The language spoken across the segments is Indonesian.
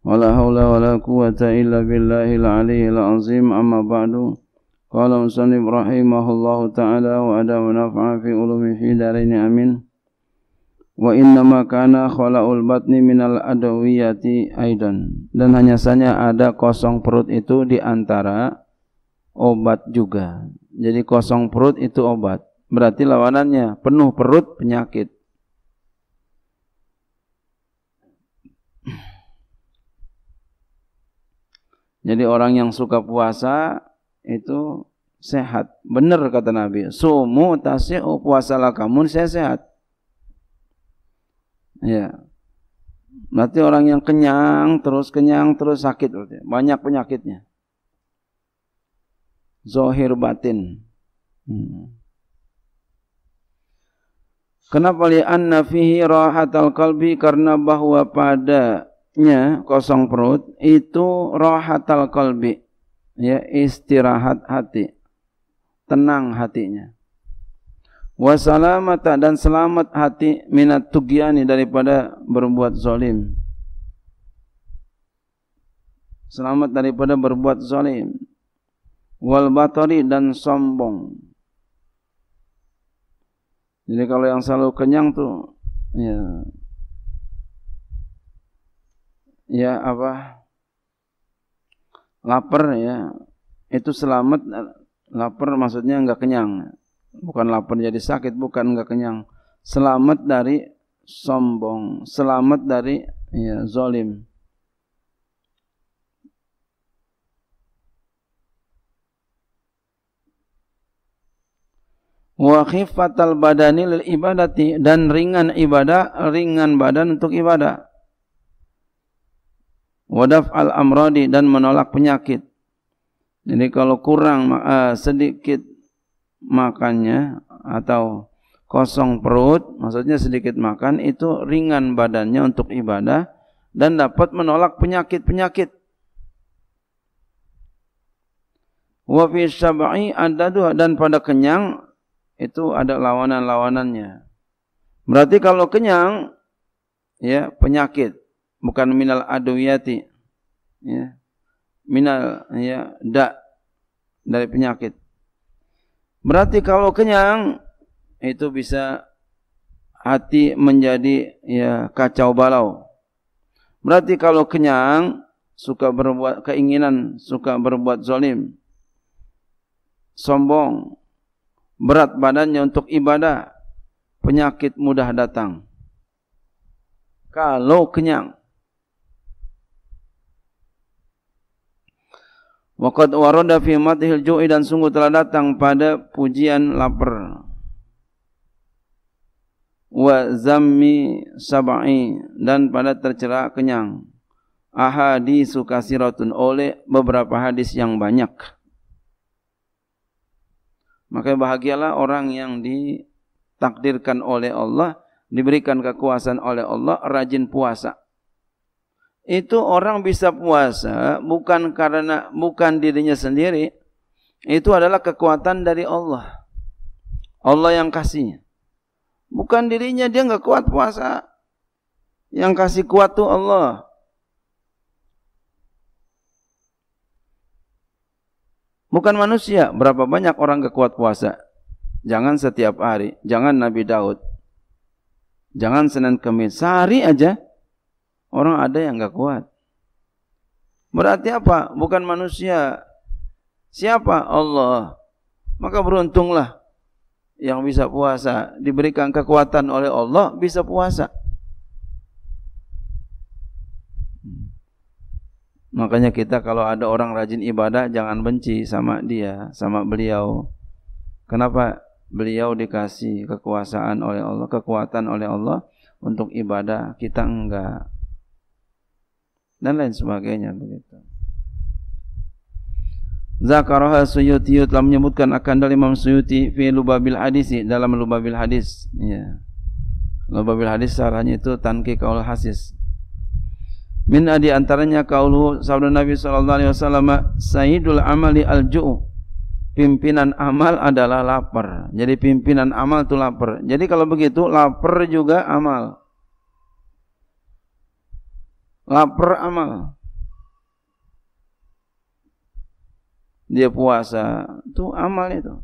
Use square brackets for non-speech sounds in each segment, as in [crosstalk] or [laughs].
ولا حول ولا قوة إلا بالله العلي العظيم أما بعد قال مسلم رحمه الله تعالى وأدى ونفع في علوم في دارين أمين وإنما كان khalaul batni minal adawiyati aidan dan hanya saja ada kosong perut itu di antara obat juga jadi kosong perut itu obat berarti lawanannya penuh perut penyakit Jadi orang yang suka puasa itu sehat. Benar kata Nabi. Sumu tasi'u puasalah kamu saya sehat. Ya. Berarti orang yang kenyang terus kenyang terus sakit berarti. Banyak penyakitnya. Zohir batin. Hmm. Kenapa li'anna fihi rahatal kalbi karena bahwa pada perutnya kosong perut itu rohatal kolbi ya istirahat hati tenang hatinya wasalamata dan selamat hati minat tugiani daripada berbuat zalim selamat daripada berbuat zalim wal batari dan sombong jadi kalau yang selalu kenyang tuh ya ya apa lapar ya itu selamat eh, lapar maksudnya enggak kenyang bukan lapar jadi sakit bukan enggak kenyang selamat dari sombong selamat dari ya zalim wa badani lil ibadati dan ringan ibadah ringan badan untuk ibadah wadaf al amradi dan menolak penyakit. Jadi kalau kurang uh, sedikit makannya atau kosong perut, maksudnya sedikit makan itu ringan badannya untuk ibadah dan dapat menolak penyakit-penyakit. Wa fi ada adadu dan pada kenyang itu ada lawanan-lawanannya. Berarti kalau kenyang ya penyakit bukan minal adawiyati ya minal ya da dari penyakit berarti kalau kenyang itu bisa hati menjadi ya kacau balau berarti kalau kenyang suka berbuat keinginan suka berbuat zalim sombong berat badannya untuk ibadah penyakit mudah datang kalau kenyang Waqad warada fi madhil ju'i dan sungguh telah datang pada pujian lapar. Wa zammi sab'i dan pada tercela kenyang. Ahadis kasiratun oleh beberapa hadis yang banyak. Maka bahagialah orang yang ditakdirkan oleh Allah, diberikan kekuasaan oleh Allah, rajin puasa. itu orang bisa puasa bukan karena bukan dirinya sendiri itu adalah kekuatan dari Allah Allah yang kasihnya bukan dirinya dia nggak kuat puasa yang kasih kuat tuh Allah bukan manusia berapa banyak orang gak kuat puasa jangan setiap hari jangan Nabi Daud jangan Senin Kamis sehari aja Orang ada yang nggak kuat. Berarti apa? Bukan manusia. Siapa? Allah. Maka beruntunglah yang bisa puasa. Diberikan kekuatan oleh Allah bisa puasa. Makanya kita kalau ada orang rajin ibadah jangan benci sama dia, sama beliau. Kenapa? Beliau dikasih kekuasaan oleh Allah, kekuatan oleh Allah untuk ibadah, kita enggak. dan lain sebagainya begitu. Zakaroha Suyuti telah menyebutkan akan dari Imam Suyuti fi lubabil hadis dalam lubabil hadis. Ya. Lubabil hadis sarannya itu tanki kaul hasis. Min adi antaranya kaulu sabda Nabi sallallahu alaihi wasallam sayyidul amali alju pimpinan amal adalah lapar. Jadi pimpinan amal itu lapar. Jadi kalau begitu lapar juga amal. lapar amal. Dia puasa, itu amal itu.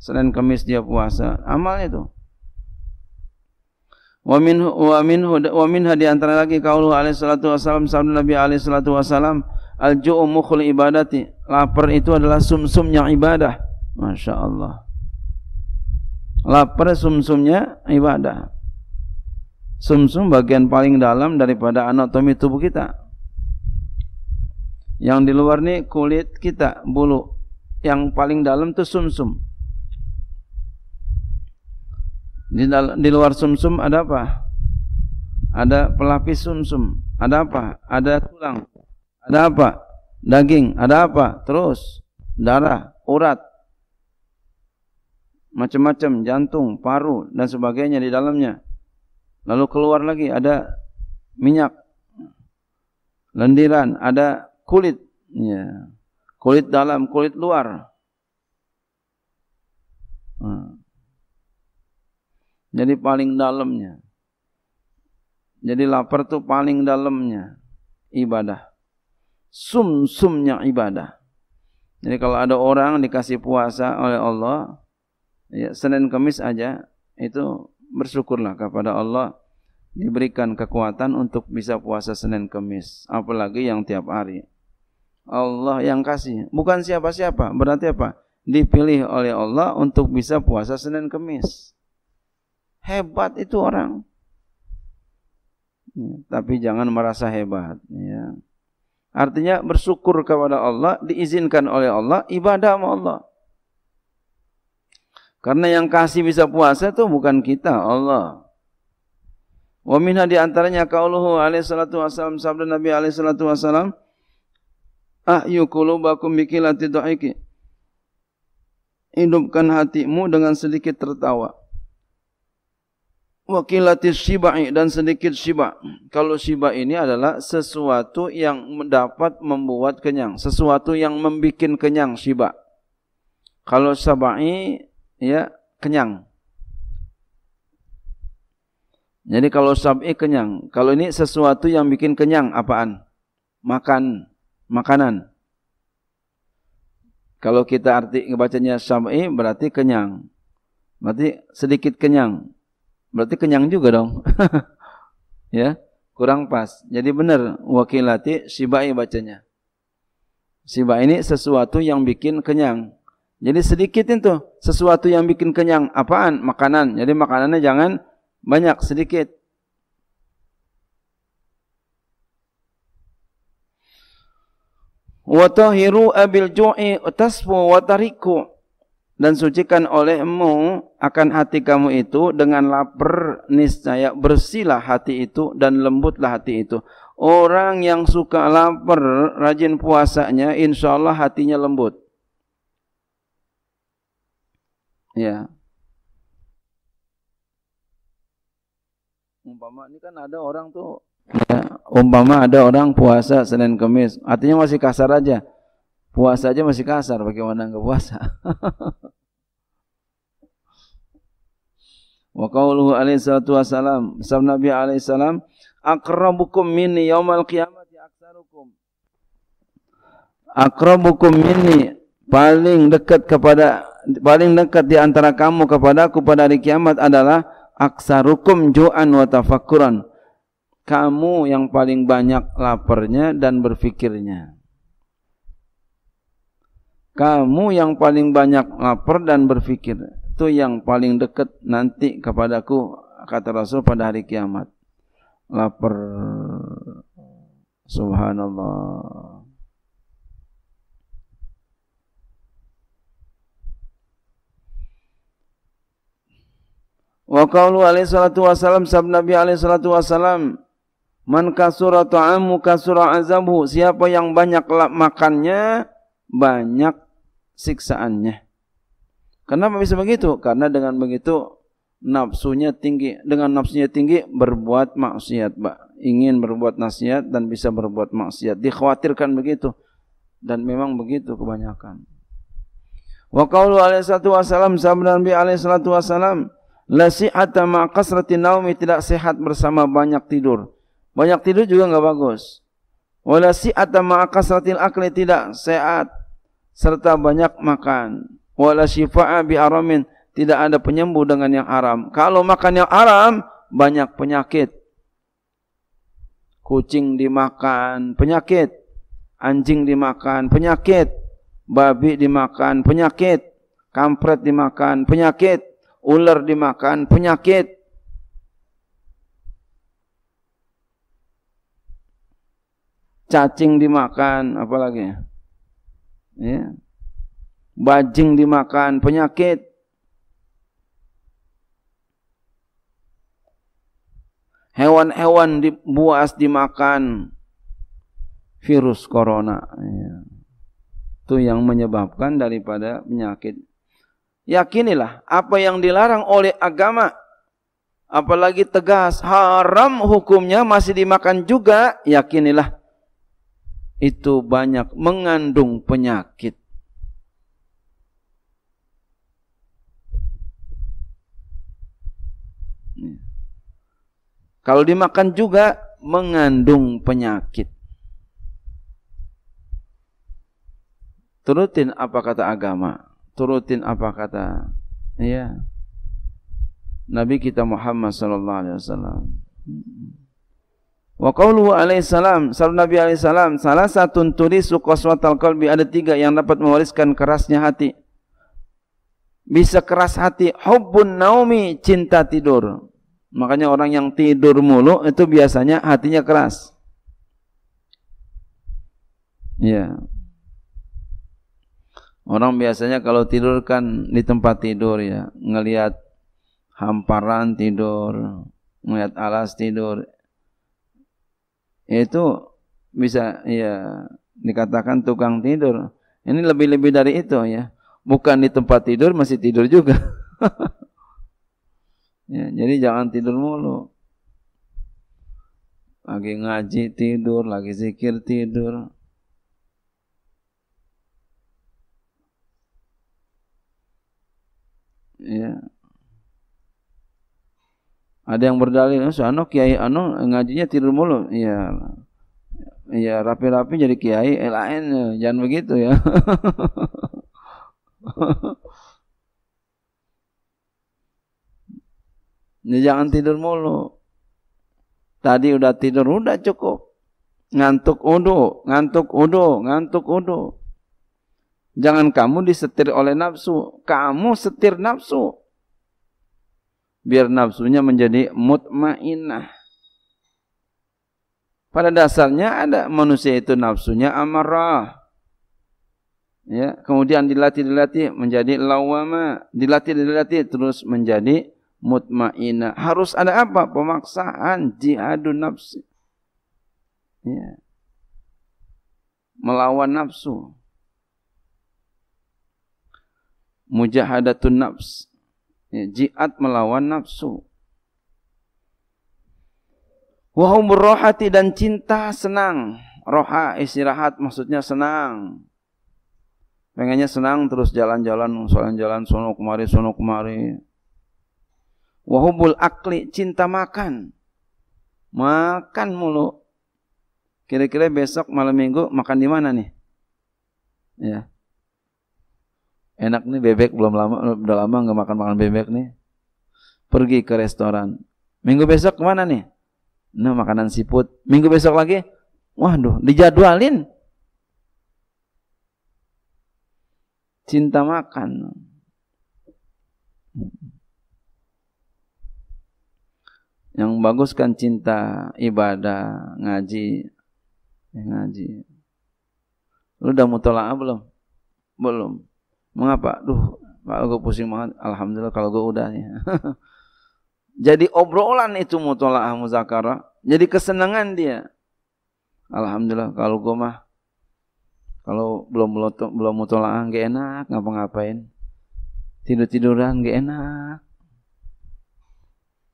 Senin Kamis dia puasa, amal itu. Wa wamin wa minhu wa antara lagi kaulu alaihi salatu wasalam sabda Nabi alaihi salatu wasalam al ju'u mukhul ibadati. Lapar itu adalah sumsumnya ibadah. Masya Allah. Lapar sumsumnya ibadah sumsum -sum bagian paling dalam daripada anatomi tubuh kita. Yang di luar ni kulit kita, bulu. Yang paling dalam tu sumsum. Di, di luar sumsum -sum ada apa? Ada pelapis sumsum. -sum. Ada apa? Ada tulang. Ada apa? Daging. Ada apa? Terus darah, urat, macam-macam jantung, paru dan sebagainya di dalamnya. Lalu keluar lagi ada minyak, lendiran, ada kulit, ya. kulit dalam, kulit luar. Hmm. Jadi paling dalamnya. Jadi lapar tuh paling dalamnya ibadah. Sum-sumnya ibadah. Jadi kalau ada orang dikasih puasa oleh Allah, ya Senin Kamis aja itu bersyukurlah kepada Allah diberikan kekuatan untuk bisa puasa Senin Kemis, apalagi yang tiap hari. Allah yang kasih, bukan siapa-siapa. Berarti apa? Dipilih oleh Allah untuk bisa puasa Senin Kemis. Hebat itu orang. Ya, tapi jangan merasa hebat. Ya. Artinya bersyukur kepada Allah, diizinkan oleh Allah, ibadah sama Allah. Karena yang kasih bisa puasa itu bukan kita, Allah. Wa minha di antaranya qauluhu alaihi salatu wasallam sabda Nabi alaihi salatu wasallam ahyu qulubakum bikilati dhaiki. Hidupkan hatimu dengan sedikit tertawa. Wa kilati sibai dan sedikit siba. Kalau siba ini adalah sesuatu yang dapat membuat kenyang, sesuatu yang membuat kenyang siba. Kalau sabai ya kenyang. Jadi kalau sab'i kenyang, kalau ini sesuatu yang bikin kenyang apaan? Makan, makanan. Kalau kita arti ngebacanya sab'i berarti kenyang. Berarti sedikit kenyang. Berarti kenyang juga dong. [laughs] ya, kurang pas. Jadi benar wakilati sibai bacanya. Sibai ini sesuatu yang bikin kenyang. Jadi sedikitin tuh sesuatu yang bikin kenyang. Apaan? Makanan. Jadi makanannya jangan banyak, sedikit. Watahiru abil ju'i tasfu watariku Dan sucikan olehmu akan hati kamu itu dengan lapar niscaya bersihlah hati itu dan lembutlah hati itu. Orang yang suka lapar, rajin puasanya, insya Allah hatinya lembut. Ya, Umpama ini kan ada orang tuh ya, umpama ada orang puasa Senin Kamis, artinya masih kasar aja. Puasa aja masih kasar, bagaimana enggak puasa? [laughs] Wa qauluhu alaihi salatu wasalam, sab Nabi alaihi salam, "Aqrabukum minni yaumal qiyamati aktsarukum." Aqrabukum minni paling dekat kepada paling dekat di antara kamu kepadaku pada hari kiamat adalah aksarukum ju'an wa tafakkuran. Kamu yang paling banyak laparnya dan berfikirnya. Kamu yang paling banyak lapar dan berfikir. Itu yang paling dekat nanti kepadaku kata Rasul pada hari kiamat. Lapar. Subhanallah. Wa qawlu alaih salatu wassalam sab Nabi alaih salatu wassalam Man kasura ta'amu kasura azabu Siapa yang banyak makannya Banyak siksaannya Kenapa bisa begitu? Karena dengan begitu nafsunya tinggi Dengan nafsunya tinggi berbuat maksiat Pak Ingin berbuat nasihat dan bisa berbuat maksiat Dikhawatirkan begitu Dan memang begitu kebanyakan Wa qawlu alaihi salatu wasalam Sabda Nabi alaihi salatu wasalam La sihata ma kasrati naumi tidak sehat bersama banyak tidur. Banyak tidur juga enggak bagus. Wala sihata ma kasratil akli tidak sehat serta banyak makan. Wala syifa'a bi aramin tidak ada penyembuh dengan yang haram. Kalau makan yang haram banyak penyakit. Kucing dimakan penyakit, anjing dimakan penyakit, babi dimakan penyakit, kampret dimakan penyakit, ular dimakan, penyakit. Cacing dimakan, apalagi ya. Bajing dimakan, penyakit. Hewan-hewan buas dimakan virus corona. Ya. Itu yang menyebabkan daripada penyakit yakinilah apa yang dilarang oleh agama apalagi tegas haram hukumnya masih dimakan juga yakinilah itu banyak mengandung penyakit kalau dimakan juga mengandung penyakit turutin apa kata agama turutin apa kata ya Nabi kita Muhammad sallallahu alaihi wasallam. Wa qawluhu alaihi salam, salam Nabi alaihi salam, salah satu tulis qaswatal qalbi ada tiga yang dapat mewariskan kerasnya hati. Bisa keras hati, hubbun naumi, cinta tidur. Makanya orang yang tidur mulu itu biasanya hatinya keras. Ya. Yeah. Orang biasanya kalau tidur kan di tempat tidur ya, ngelihat hamparan tidur, ngelihat alas tidur. Itu bisa ya dikatakan tukang tidur. Ini lebih-lebih dari itu ya. Bukan di tempat tidur masih tidur juga. [laughs] ya, jadi jangan tidur mulu. Lagi ngaji tidur, lagi zikir tidur, ya. Ada yang berdalil, oh, anu kiai anu ngajinya tidur mulu. Iya. Iya, rapi-rapi jadi kiai, eh, lain, ya, jangan begitu ya. [laughs] Ini jangan tidur mulu. Tadi udah tidur udah cukup. Ngantuk udu, ngantuk udu, ngantuk udu. Jangan kamu disetir oleh nafsu. Kamu setir nafsu. Biar nafsunya menjadi mutmainah. Pada dasarnya ada manusia itu nafsunya amarah. Ya, kemudian dilatih-dilatih menjadi lawama, dilatih-dilatih terus menjadi mutmainah. Harus ada apa? Pemaksaan jihadun nafsu, Ya. Melawan nafsu. mujahadatun nafs ya, jihad melawan nafsu wa rohati dan cinta senang roha istirahat maksudnya senang pengennya senang terus jalan-jalan jalan-jalan sono kemari sono kemari wahubul akli cinta makan makan mulu kira-kira besok malam minggu makan di mana nih ya enak nih bebek belum lama udah lama nggak makan makan bebek nih pergi ke restoran minggu besok kemana nih nah makanan siput minggu besok lagi waduh dijadwalin cinta makan yang bagus kan cinta ibadah ngaji ya, ngaji lu udah mutolaah belum belum Mengapa? Duh, kalau gue pusing banget. Alhamdulillah kalau gue udah ya. [laughs] Jadi obrolan itu mutola'ah zakara. Jadi kesenangan dia. Alhamdulillah kalau gue mah kalau belum belum mutola'ah gak enak ngapa-ngapain. Tidur-tiduran gak enak.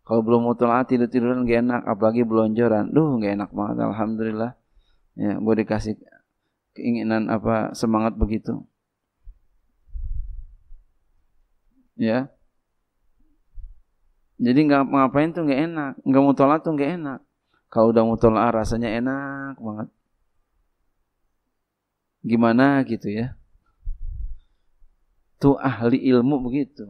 Kalau belum mutola'ah tidur-tiduran gak enak. Apalagi belonjoran. Duh gak enak banget Alhamdulillah. Ya, gue dikasih keinginan apa semangat begitu. ya jadi nggak ngapain tuh nggak enak nggak mutola tuh nggak enak kalau udah mutola rasanya enak banget gimana gitu ya tuh ahli ilmu begitu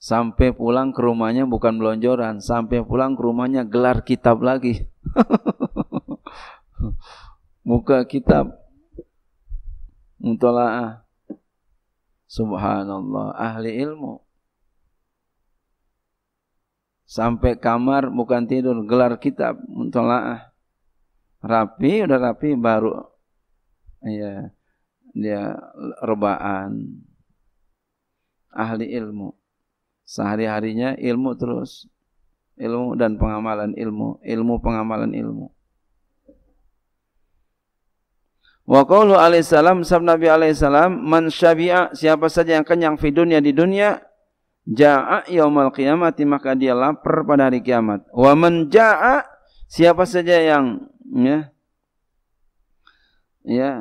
sampai pulang ke rumahnya bukan belonjoran, sampai pulang ke rumahnya gelar kitab lagi. [laughs] Muka kitab mutolaah subhanallah ahli ilmu sampai kamar bukan tidur gelar kitab mutolaah rapi udah rapi baru ya dia rebaan ahli ilmu sehari-harinya ilmu terus ilmu dan pengamalan ilmu ilmu pengamalan ilmu Wa qawlu salam sabda Nabi salam man syabi'a siapa saja yang kenyang di dunia di dunia ja'a yaumal qiyamati maka dia lapar pada hari kiamat. Wa man ja'a siapa saja yang ya ya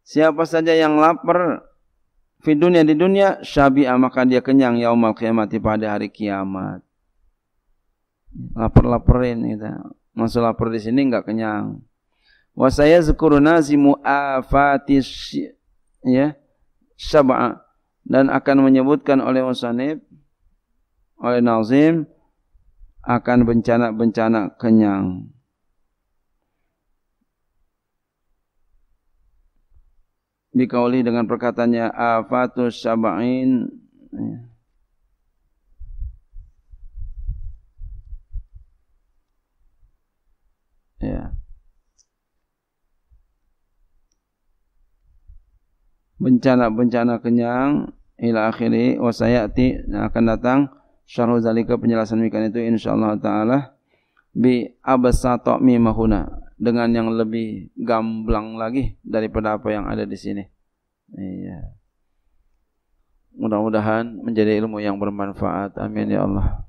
siapa saja yang lapar di dunia di dunia syabi'a maka dia kenyang yaumal qiyamati pada hari kiamat. lapar laperin kita. Masuk lapar di sini enggak kenyang. Wa saya zikru nazimu afatis ya sab'a dan akan menyebutkan oleh musanib oleh nazim akan bencana-bencana kenyang. dikauli dengan perkataannya afatus sab'in ya. Yeah. bencana-bencana kenyang ila akhiri wa sayati akan datang syarhu zalika penjelasan mikan itu insyaallah taala bi abasata mimahuna dengan yang lebih gamblang lagi daripada apa yang ada di sini. Iya. Mudah-mudahan menjadi ilmu yang bermanfaat. Amin ya Allah.